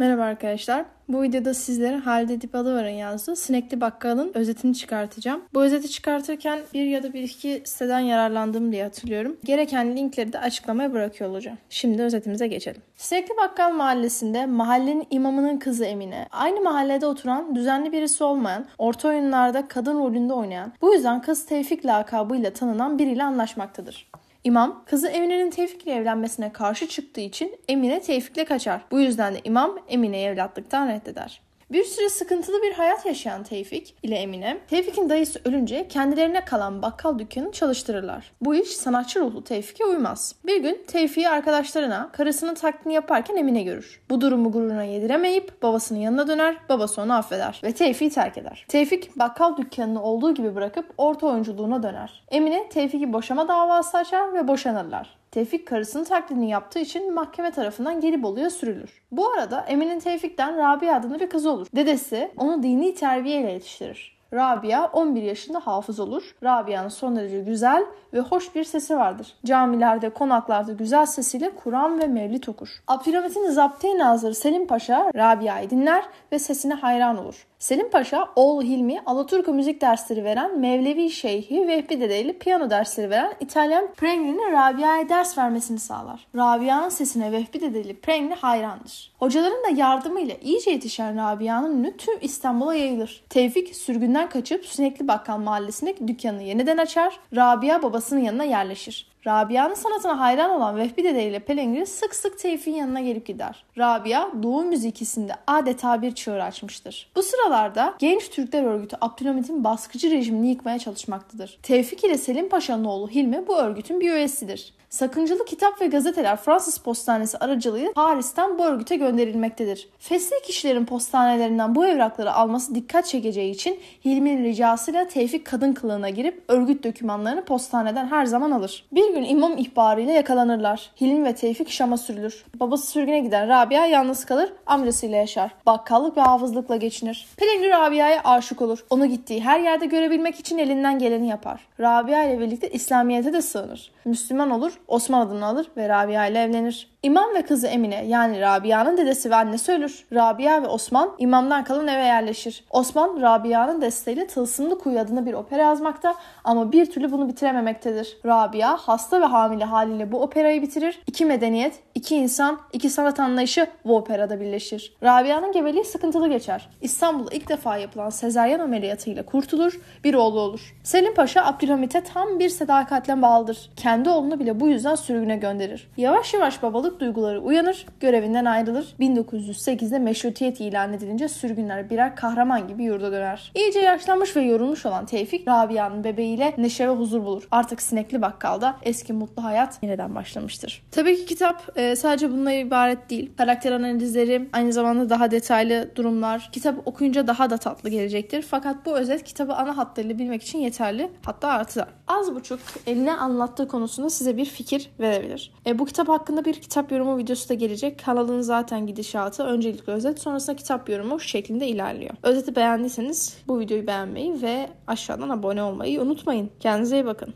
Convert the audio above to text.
Merhaba arkadaşlar. Bu videoda sizlere Halide Dipalıvar'ın yazdığı Sinekli Bakkal'ın özetini çıkartacağım. Bu özeti çıkartırken bir ya da bir iki siteden yararlandım diye hatırlıyorum. Gereken linkleri de açıklamaya bırakıyor olacağım. Şimdi özetimize geçelim. Sinekli Bakkal mahallesinde mahallenin imamının kızı Emine, aynı mahallede oturan, düzenli birisi olmayan, orta oyunlarda kadın rolünde oynayan, bu yüzden kız Tevfik lakabıyla tanınan biriyle anlaşmaktadır. İmam kızı Emine'nin Tevfik ile evlenmesine karşı çıktığı için Emine Tevfik'le kaçar. Bu yüzden de İmam Emine'yi evlatlıktan reddeder. Bir süre sıkıntılı bir hayat yaşayan Tevfik ile Emine, Tevfik'in dayısı ölünce kendilerine kalan bakkal dükkanını çalıştırırlar. Bu iş sanatçı ruhlu Tevfik'e uymaz. Bir gün Tevfik'i arkadaşlarına karısının taklidini yaparken Emine görür. Bu durumu gururuna yediremeyip babasının yanına döner, babası onu affeder ve Tevfik'i terk eder. Tevfik bakkal dükkanını olduğu gibi bırakıp orta oyunculuğuna döner. Emine Tevfik'i boşama davası açar ve boşanırlar. Tevfik karısının taklidini yaptığı için mahkeme tarafından Gelibolu'ya sürülür. Bu arada Emin'in Tevfik'ten Rabia adında bir kızı olur. Dedesi onu dini terbiyeyle yetiştirir. Rabia 11 yaşında hafız olur. Rabia'nın son derece güzel ve hoş bir sesi vardır. Camilerde, konaklarda güzel sesiyle Kur'an ve Mevlid okur. Abdülhamit'in Zaptiye Nazırı Selim Paşa Rabia'yı dinler ve sesine hayran olur. Selim Paşa, oğlu Hilmi, Alaturka müzik dersleri veren Mevlevi Şeyhi Vehbi Dede ile piyano dersleri veren İtalyan Prengli'nin Rabia'ya ders vermesini sağlar. Rabia'nın sesine Vehbi Dede ile Prengli hayrandır. Hocaların da yardımıyla iyice yetişen Rabia'nın ünlü tüm İstanbul'a yayılır. Tevfik sürgünden kaçıp Sinekli Bakkal mahallesindeki dükkanını yeniden açar. Rabia babasının yanına yerleşir. Rabia'nın sanatına hayran olan Vehbi Dede ile Pelengri sık sık Tevfik'in yanına gelip gider. Rabia Doğu müzikisinde adeta bir çığır açmıştır. Bu sıralarda Genç Türkler Örgütü Abdülhamit'in baskıcı rejimini yıkmaya çalışmaktadır. Tevfik ile Selim Paşa'nın oğlu Hilmi bu örgütün bir üyesidir. Sakıncalı kitap ve gazeteler Fransız postanesi aracılığıyla Paris'ten bu örgüte gönderilmektedir. Fesli kişilerin postanelerinden bu evrakları alması dikkat çekeceği için Hilmi'nin ricasıyla Tevfik kadın kılığına girip örgüt dokümanlarını postaneden her zaman alır. Bir gün imam ihbarıyla yakalanırlar. Hilmi ve Tevfik Şam'a sürülür. Babası sürgüne giden Rabia yalnız kalır, amcasıyla yaşar. Bakkallık ve hafızlıkla geçinir. Pelengri Rabia'ya aşık olur. Onu gittiği her yerde görebilmek için elinden geleni yapar. Rabia ile birlikte İslamiyet'e de sığınır. Müslüman olur, Osman adını alır ve Rabia ile evlenir. İmam ve kızı Emine yani Rabia'nın dedesi ve annesi ölür. Rabia ve Osman imamdan kalan eve yerleşir. Osman Rabia'nın desteğiyle Tılsımlı Kuyu adına bir opera yazmakta ama bir türlü bunu bitirememektedir. Rabia hasta hasta ve hamile haliyle bu operayı bitirir. İki medeniyet, iki insan, iki sanat anlayışı bu operada birleşir. Rabia'nın gebeliği sıkıntılı geçer. İstanbul'da ilk defa yapılan sezaryen ameliyatıyla kurtulur, bir oğlu olur. Selim Paşa Abdülhamit'e tam bir sadakatle bağlıdır. Kendi oğlunu bile bu yüzden sürgüne gönderir. Yavaş yavaş babalık duyguları uyanır, görevinden ayrılır. 1908'de meşrutiyet ilan edilince sürgünler birer kahraman gibi yurda döner. İyice yaşlanmış ve yorulmuş olan Tevfik, Rabia'nın bebeğiyle neşe ve huzur bulur. Artık sinekli bakkalda eski mutlu hayat yeniden başlamıştır. Tabii ki kitap e, sadece bununla ibaret değil. Karakter analizleri, aynı zamanda daha detaylı durumlar. Kitap okuyunca daha da tatlı gelecektir. Fakat bu özet kitabı ana hatlarıyla bilmek için yeterli. Hatta artı Az buçuk eline anlattığı konusunda size bir fikir verebilir. E, bu kitap hakkında bir kitap yorumu videosu da gelecek. Kanalın zaten gidişatı öncelikle özet sonrasında kitap yorumu şeklinde ilerliyor. Özeti beğendiyseniz bu videoyu beğenmeyi ve aşağıdan abone olmayı unutmayın. Kendinize iyi bakın.